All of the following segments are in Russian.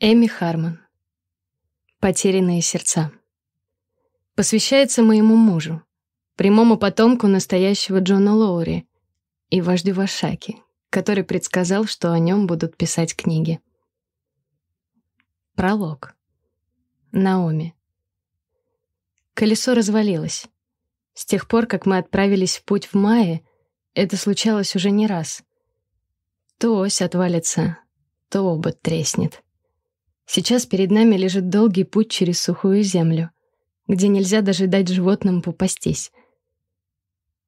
Эми Харман. Потерянные сердца. Посвящается моему мужу, прямому потомку настоящего Джона Лоури и вождю Вашаки, который предсказал, что о нем будут писать книги. Пролог. Наоми. Колесо развалилось. С тех пор, как мы отправились в путь в мае, это случалось уже не раз. То ось отвалится, то обод треснет. Сейчас перед нами лежит долгий путь через сухую землю, где нельзя даже дать животным попастись.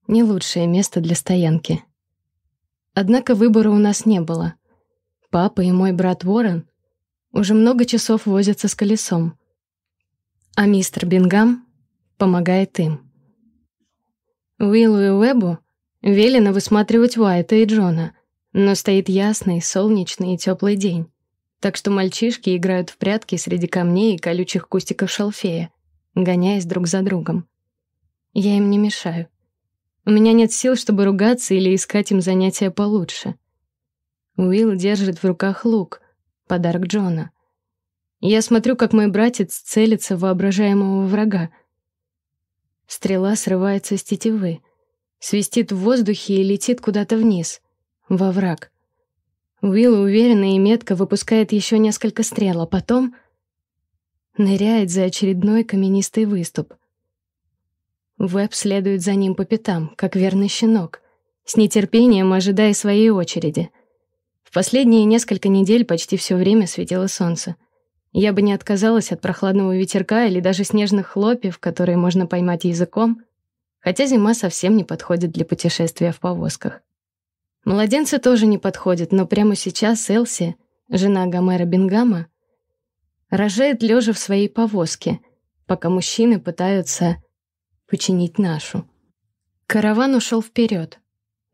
Не лучшее место для стоянки. Однако выбора у нас не было. Папа и мой брат Ворон уже много часов возятся с колесом, а мистер Бингам помогает им. Уиллу и Уэбу велено высматривать Уайта и Джона, но стоит ясный, солнечный и теплый день. Так что мальчишки играют в прятки среди камней и колючих кустиков шалфея, гоняясь друг за другом. Я им не мешаю. У меня нет сил, чтобы ругаться или искать им занятия получше. Уилл держит в руках лук, подарок Джона. Я смотрю, как мой братец целится в воображаемого врага. Стрела срывается с тетивы, свистит в воздухе и летит куда-то вниз, во враг. Уилл уверенно и метко выпускает еще несколько стрел, а потом ныряет за очередной каменистый выступ. Веб следует за ним по пятам, как верный щенок, с нетерпением ожидая своей очереди. В последние несколько недель почти все время светило солнце. Я бы не отказалась от прохладного ветерка или даже снежных хлопьев, которые можно поймать языком, хотя зима совсем не подходит для путешествия в повозках. Младенцы тоже не подходят, но прямо сейчас Элси, жена Гомера Бингама, рожает лежа в своей повозке, пока мужчины пытаются починить нашу. Караван ушел вперед.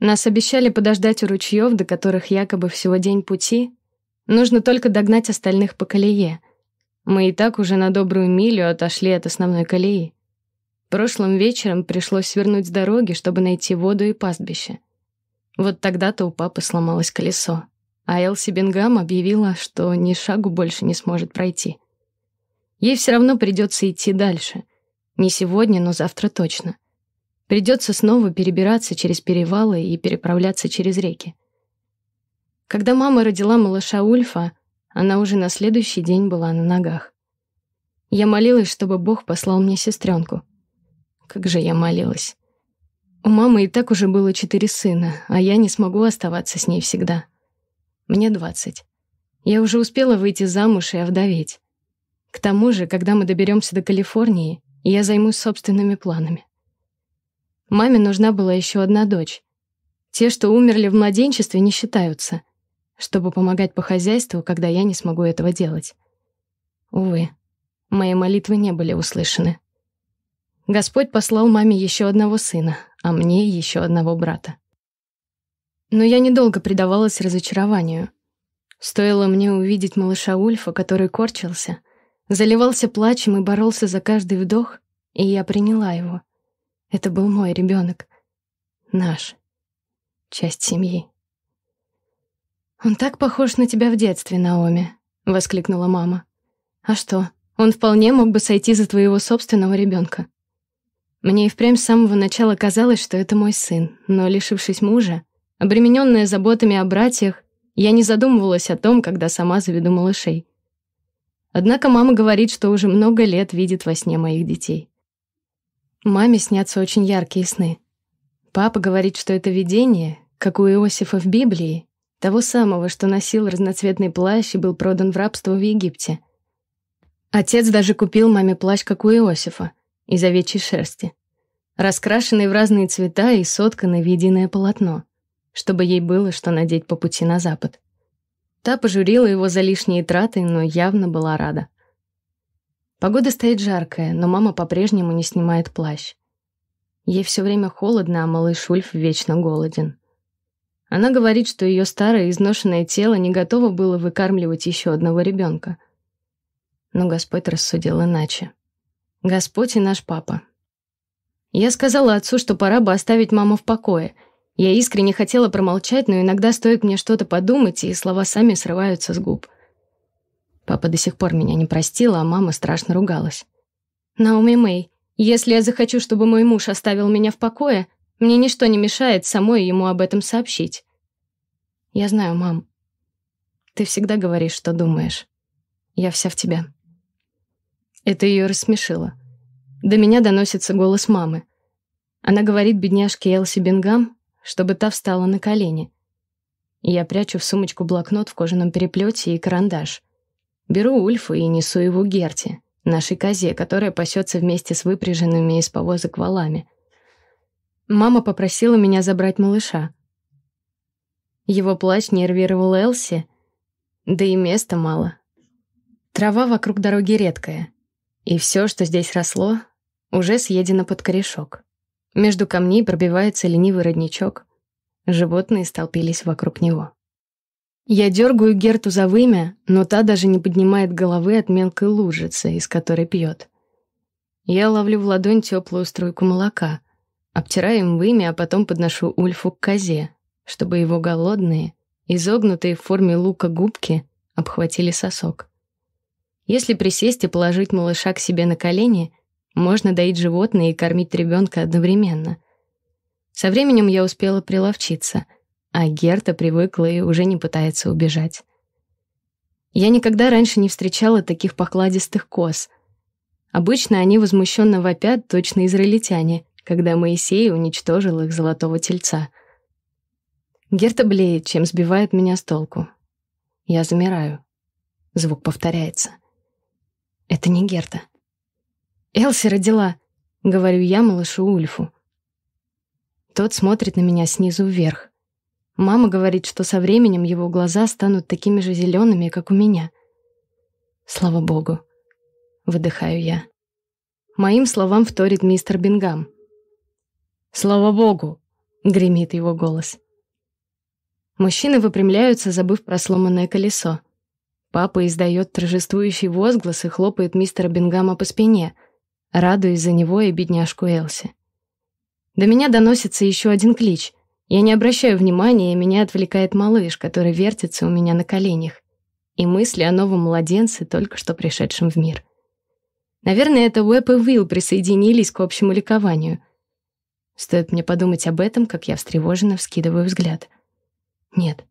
Нас обещали подождать у ручьев, до которых якобы всего день пути. Нужно только догнать остальных по колее. Мы и так уже на добрую милю отошли от основной колеи. Прошлым вечером пришлось свернуть с дороги, чтобы найти воду и пастбище. Вот тогда-то у папы сломалось колесо, а Элси Бенгам объявила, что ни шагу больше не сможет пройти. Ей все равно придется идти дальше. Не сегодня, но завтра точно. Придется снова перебираться через перевалы и переправляться через реки. Когда мама родила малыша Ульфа, она уже на следующий день была на ногах. Я молилась, чтобы Бог послал мне сестренку. Как же я молилась. У мамы и так уже было четыре сына, а я не смогу оставаться с ней всегда. Мне двадцать. Я уже успела выйти замуж и овдоветь. К тому же, когда мы доберемся до Калифорнии, я займусь собственными планами. Маме нужна была еще одна дочь. Те, что умерли в младенчестве, не считаются, чтобы помогать по хозяйству, когда я не смогу этого делать. Увы, мои молитвы не были услышаны. Господь послал маме еще одного сына, а мне еще одного брата. Но я недолго предавалась разочарованию. Стоило мне увидеть малыша Ульфа, который корчился, заливался плачем и боролся за каждый вдох, и я приняла его. Это был мой ребенок. Наш. Часть семьи. «Он так похож на тебя в детстве, Наоми», — воскликнула мама. «А что, он вполне мог бы сойти за твоего собственного ребенка. Мне и впрямь с самого начала казалось, что это мой сын, но, лишившись мужа, обремененная заботами о братьях, я не задумывалась о том, когда сама заведу малышей. Однако мама говорит, что уже много лет видит во сне моих детей. Маме снятся очень яркие сны. Папа говорит, что это видение, как у Иосифа в Библии, того самого, что носил разноцветный плащ и был продан в рабство в Египте. Отец даже купил маме плащ, как у Иосифа — из овечьей шерсти, раскрашенной в разные цвета и сотканной в единое полотно, чтобы ей было что надеть по пути на запад. Та пожурила его за лишние траты, но явно была рада. Погода стоит жаркая, но мама по-прежнему не снимает плащ. Ей все время холодно, а малыш Ульф вечно голоден. Она говорит, что ее старое изношенное тело не готово было выкармливать еще одного ребенка. Но Господь рассудил иначе. Господь и наш папа. Я сказала отцу, что пора бы оставить маму в покое. Я искренне хотела промолчать, но иногда стоит мне что-то подумать, и слова сами срываются с губ. Папа до сих пор меня не простила, а мама страшно ругалась. «Наоми Мэй, если я захочу, чтобы мой муж оставил меня в покое, мне ничто не мешает самой ему об этом сообщить». «Я знаю, мам. Ты всегда говоришь, что думаешь. Я вся в тебя». Это ее рассмешило. До меня доносится голос мамы. Она говорит бедняжке Элси Бингам, чтобы та встала на колени. Я прячу в сумочку блокнот в кожаном переплете и карандаш. Беру Ульфа и несу его Герти, нашей козе, которая пасется вместе с выпряженными из повозок валами. Мама попросила меня забрать малыша. Его плач нервировал Элси, да и места мало. Трава вокруг дороги редкая, и все, что здесь росло, уже съедено под корешок. Между камней пробивается ленивый родничок. Животные столпились вокруг него. Я дергаю Герту за вымя, но та даже не поднимает головы от мелкой лужицы, из которой пьет. Я ловлю в ладонь теплую струйку молока, обтираю им вымя, а потом подношу Ульфу к козе, чтобы его голодные, изогнутые в форме лука губки обхватили сосок. Если присесть и положить малыша к себе на колени, можно доить животное и кормить ребенка одновременно. Со временем я успела приловчиться, а Герта привыкла и уже не пытается убежать. Я никогда раньше не встречала таких покладистых коз. Обычно они возмущенно вопят точно израильтяне, когда Моисей уничтожил их золотого тельца. Герта блеет, чем сбивает меня с толку. Я замираю. Звук повторяется. Это не Герта. «Элси родила», — говорю я малышу Ульфу. Тот смотрит на меня снизу вверх. Мама говорит, что со временем его глаза станут такими же зелеными, как у меня. «Слава богу», — выдыхаю я. Моим словам вторит мистер Бингам. «Слава богу!» — гремит его голос. Мужчины выпрямляются, забыв про сломанное колесо. Папа издает торжествующий возглас и хлопает мистера Бингама по спине, радуясь за него и бедняжку Элси. До меня доносится еще один клич. Я не обращаю внимания, и меня отвлекает малыш, который вертится у меня на коленях. И мысли о новом младенце, только что пришедшем в мир. Наверное, это Уэб и Уилл присоединились к общему ликованию. Стоит мне подумать об этом, как я встревоженно вскидываю взгляд. Нет,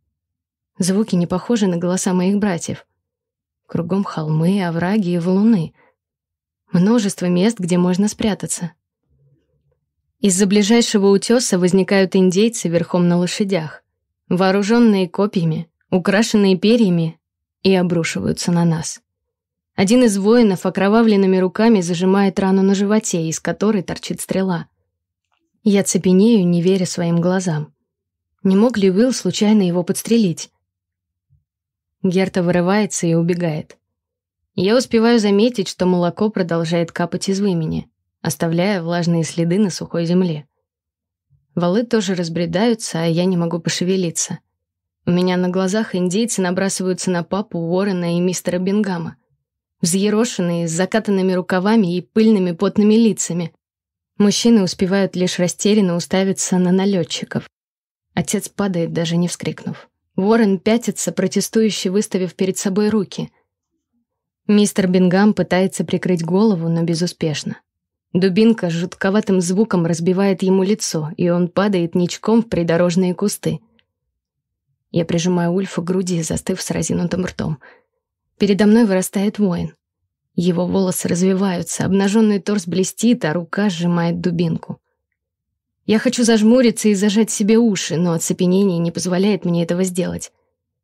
звуки не похожи на голоса моих братьев — Кругом холмы, овраги и валуны. Множество мест, где можно спрятаться. Из-за ближайшего утеса возникают индейцы верхом на лошадях, вооруженные копьями, украшенные перьями, и обрушиваются на нас. Один из воинов окровавленными руками зажимает рану на животе, из которой торчит стрела. Я цепенею, не веря своим глазам. Не мог ли Уилл случайно его подстрелить? Герта вырывается и убегает. Я успеваю заметить, что молоко продолжает капать из вымени, оставляя влажные следы на сухой земле. Валы тоже разбредаются, а я не могу пошевелиться. У меня на глазах индейцы набрасываются на папу Уоррена и мистера Бингама, Взъерошенные, с закатанными рукавами и пыльными потными лицами. Мужчины успевают лишь растерянно уставиться на налетчиков. Отец падает, даже не вскрикнув. Уоррен пятится, протестующе выставив перед собой руки. Мистер Бингам пытается прикрыть голову, но безуспешно. Дубинка с жутковатым звуком разбивает ему лицо, и он падает ничком в придорожные кусты. Я прижимаю Ульфа к груди, застыв с разинутым ртом. Передо мной вырастает воин. Его волосы развиваются, обнаженный торс блестит, а рука сжимает дубинку. Я хочу зажмуриться и зажать себе уши, но оцепенение не позволяет мне этого сделать.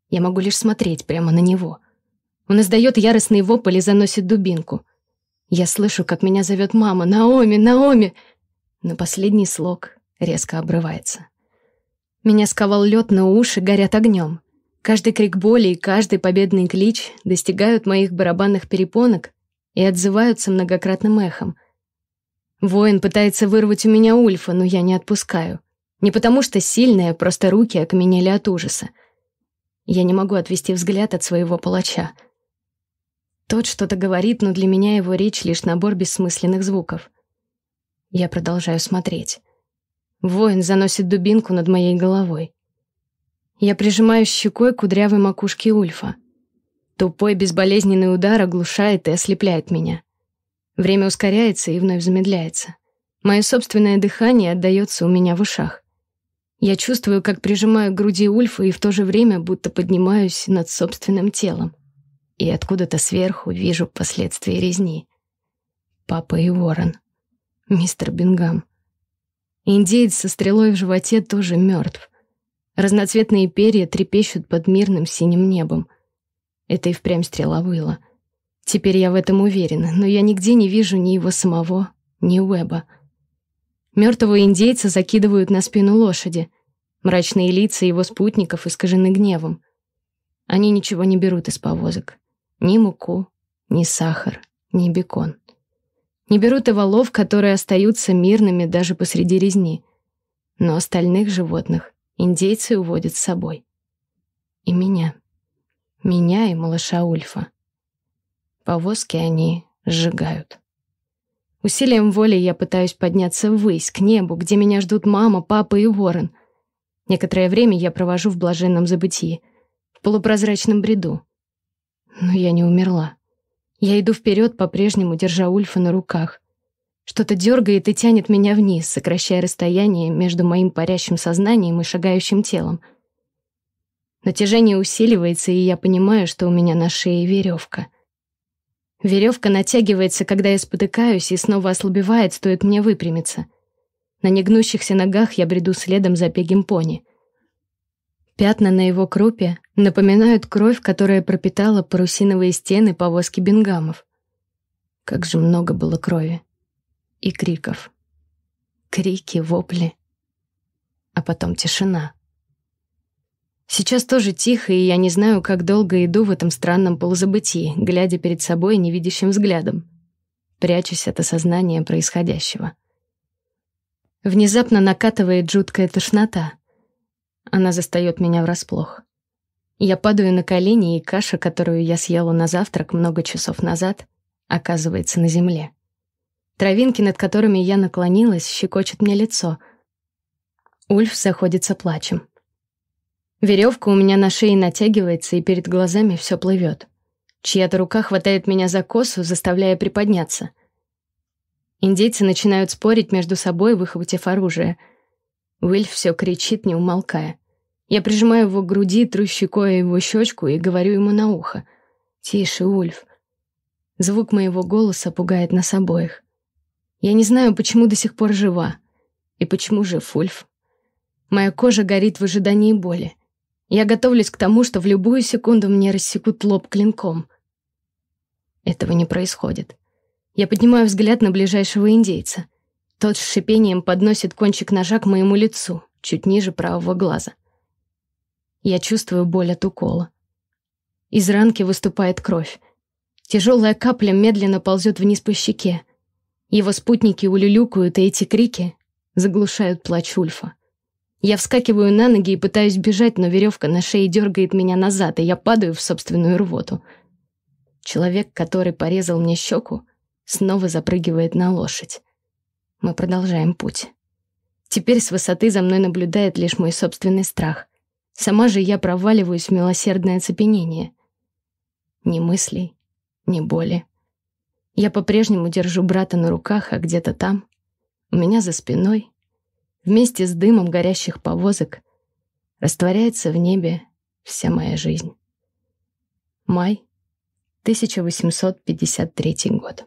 Я могу лишь смотреть прямо на него. Он издает яростный вопль и заносит дубинку. Я слышу, как меня зовет мама «Наоми! Наоми!» Но последний слог резко обрывается. Меня сковал лед, но уши горят огнем. Каждый крик боли и каждый победный клич достигают моих барабанных перепонок и отзываются многократным эхом — Воин пытается вырвать у меня Ульфа, но я не отпускаю. Не потому что сильная, просто руки окаменели от ужаса. Я не могу отвести взгляд от своего палача. Тот что-то говорит, но для меня его речь лишь набор бессмысленных звуков. Я продолжаю смотреть. Воин заносит дубинку над моей головой. Я прижимаю щекой кудрявой макушки Ульфа. Тупой безболезненный удар оглушает и ослепляет меня. Время ускоряется и вновь замедляется. Мое собственное дыхание отдается у меня в ушах. Я чувствую, как прижимаю к груди Ульфа и в то же время будто поднимаюсь над собственным телом. И откуда-то сверху вижу последствия резни. Папа и Ворон. Мистер Бингам. Индеец со стрелой в животе тоже мертв. Разноцветные перья трепещут под мирным синим небом. Это и впрямь стрела выла. Теперь я в этом уверена, но я нигде не вижу ни его самого, ни Уэба. Мертвого индейца закидывают на спину лошади. Мрачные лица его спутников искажены гневом. Они ничего не берут из повозок. Ни муку, ни сахар, ни бекон. Не берут и волов, которые остаются мирными даже посреди резни. Но остальных животных индейцы уводят с собой. И меня. Меня и малыша Ульфа. Повозки они сжигают. Усилием воли я пытаюсь подняться ввысь, к небу, где меня ждут мама, папа и Ворон. Некоторое время я провожу в блаженном забытии, в полупрозрачном бреду. Но я не умерла. Я иду вперед, по-прежнему держа Ульфа на руках. Что-то дергает и тянет меня вниз, сокращая расстояние между моим парящим сознанием и шагающим телом. Натяжение усиливается, и я понимаю, что у меня на шее веревка — Веревка натягивается, когда я спотыкаюсь, и снова ослабевает, стоит мне выпрямиться. На негнущихся ногах я бреду следом за пегим пони. Пятна на его крупе напоминают кровь, которая пропитала парусиновые стены повозки бенгамов. Как же много было крови. И криков. Крики, вопли. А потом тишина. Сейчас тоже тихо, и я не знаю, как долго иду в этом странном полузабытии, глядя перед собой невидящим взглядом, прячась от осознания происходящего. Внезапно накатывает жуткая тошнота. Она застает меня врасплох. Я падаю на колени, и каша, которую я съела на завтрак много часов назад, оказывается на земле. Травинки, над которыми я наклонилась, щекочут мне лицо. Ульф заходится плачем. Веревка у меня на шее натягивается, и перед глазами все плывет. Чья-то рука хватает меня за косу, заставляя приподняться. Индейцы начинают спорить между собой, выхватив оружие. Уильф все кричит, не умолкая. Я прижимаю его к груди, тру щекой его щечку и говорю ему на ухо. «Тише, Ульф». Звук моего голоса пугает нас обоих. Я не знаю, почему до сих пор жива. И почему жив Ульф. Моя кожа горит в ожидании боли. Я готовлюсь к тому, что в любую секунду мне рассекут лоб клинком. Этого не происходит. Я поднимаю взгляд на ближайшего индейца. Тот с шипением подносит кончик ножа к моему лицу, чуть ниже правого глаза. Я чувствую боль от укола. Из ранки выступает кровь. Тяжелая капля медленно ползет вниз по щеке. Его спутники улюлюкают, и эти крики заглушают плач Ульфа. Я вскакиваю на ноги и пытаюсь бежать, но веревка на шее дергает меня назад, и я падаю в собственную рвоту. Человек, который порезал мне щеку, снова запрыгивает на лошадь. Мы продолжаем путь. Теперь с высоты за мной наблюдает лишь мой собственный страх. Сама же я проваливаюсь в милосердное цепенение. Ни мыслей, ни боли. Я по-прежнему держу брата на руках, а где-то там, у меня за спиной — Вместе с дымом горящих повозок растворяется в небе вся моя жизнь. Май 1853 год.